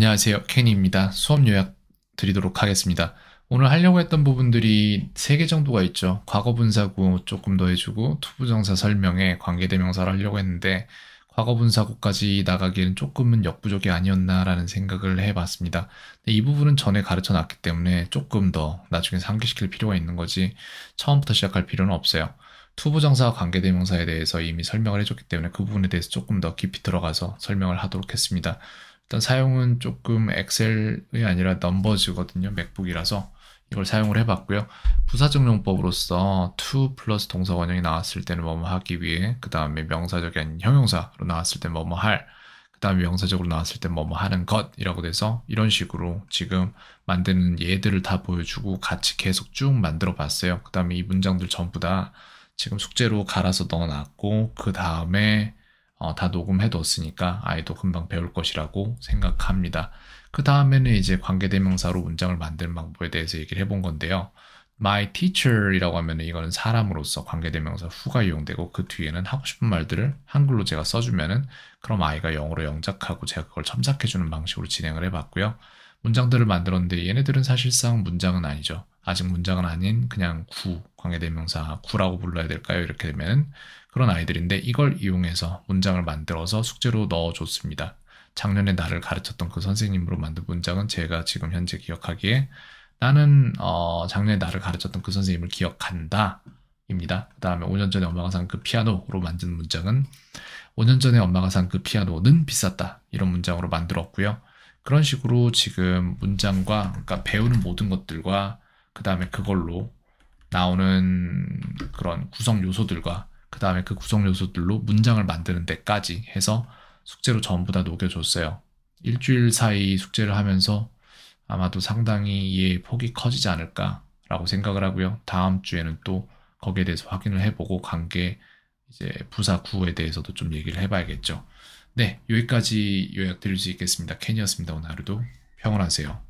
안녕하세요. 캔입니다. 수업 요약 드리도록 하겠습니다. 오늘 하려고 했던 부분들이 3개 정도가 있죠. 과거분사구 조금 더 해주고 투부정사 설명에 관계대명사를 하려고 했는데 과거분사구까지 나가기에는 조금은 역부족이 아니었나라는 생각을 해봤습니다. 근데 이 부분은 전에 가르쳐놨기 때문에 조금 더 나중에 상기시킬 필요가 있는 거지 처음부터 시작할 필요는 없어요. 투부정사와 관계대명사에 대해서 이미 설명을 해줬기 때문에 그 부분에 대해서 조금 더 깊이 들어가서 설명을 하도록 했습니다. 일단 사용은 조금 엑셀이 아니라 넘버즈거든요. 맥북이라서 이걸 사용을 해봤고요. 부사적용법으로서 to 플러스 동사 원형이 나왔을 때는 뭐뭐 하기 위해 그 다음에 명사적이 아닌 형용사로 나왔을 때 뭐뭐 할 그 다음에 명사적으로 나왔을 때 뭐뭐 하는 것이라고 돼서 이런 식으로 지금 만드는 예들을 다 보여주고 같이 계속 쭉 만들어 봤어요. 그 다음에 이 문장들 전부 다 지금 숙제로 갈아서 넣어놨고 그 다음에 어, 다 녹음해뒀으니까 아이도 금방 배울 것이라고 생각합니다. 그 다음에는 이제 관계대명사로 문장을 만드는 방법에 대해서 얘기를 해본 건데요. my teacher이라고 하면 이거는 사람으로서 관계대명사 후가 이용되고 그 뒤에는 하고 싶은 말들을 한글로 제가 써주면은 그럼 아이가 영어로 영작하고 제가 그걸 첨삭해주는 방식으로 진행을 해봤고요. 문장들을 만들었는데 얘네들은 사실상 문장은 아니죠. 아직 문장은 아닌 그냥 구 관계대명사 구라고 불러야 될까요? 이렇게 되면 그런 아이들인데 이걸 이용해서 문장을 만들어서 숙제로 넣어줬습니다. 작년에 나를 가르쳤던 그 선생님으로 만든 문장은 제가 지금 현재 기억하기에 나는 어, 작년에 나를 가르쳤던 그 선생님을 기억한다. 입니다. 그 다음에 5년 전에 엄마가 산 그 피아노로 만든 문장은 5년 전에 엄마가 산 그 피아노는 비쌌다. 이런 문장으로 만들었고요. 그런 식으로 지금 문장과 그러니까 배우는 모든 것들과 그 다음에 그걸로 나오는 그런 구성 요소들과 그 다음에 그 구성 요소들로 문장을 만드는 데까지 해서 숙제로 전부 다 녹여줬어요. 일주일 사이 숙제를 하면서 아마도 상당히 이해 폭이 커지지 않을까라고 생각을 하고요. 다음 주에는 또 거기에 대해서 확인을 해보고 관계 이제 부사 구에 대해서도 좀 얘기를 해봐야겠죠. 네, 여기까지 요약드릴 수 있겠습니다. 캔이었습니다. 오늘 하루도 평온하세요.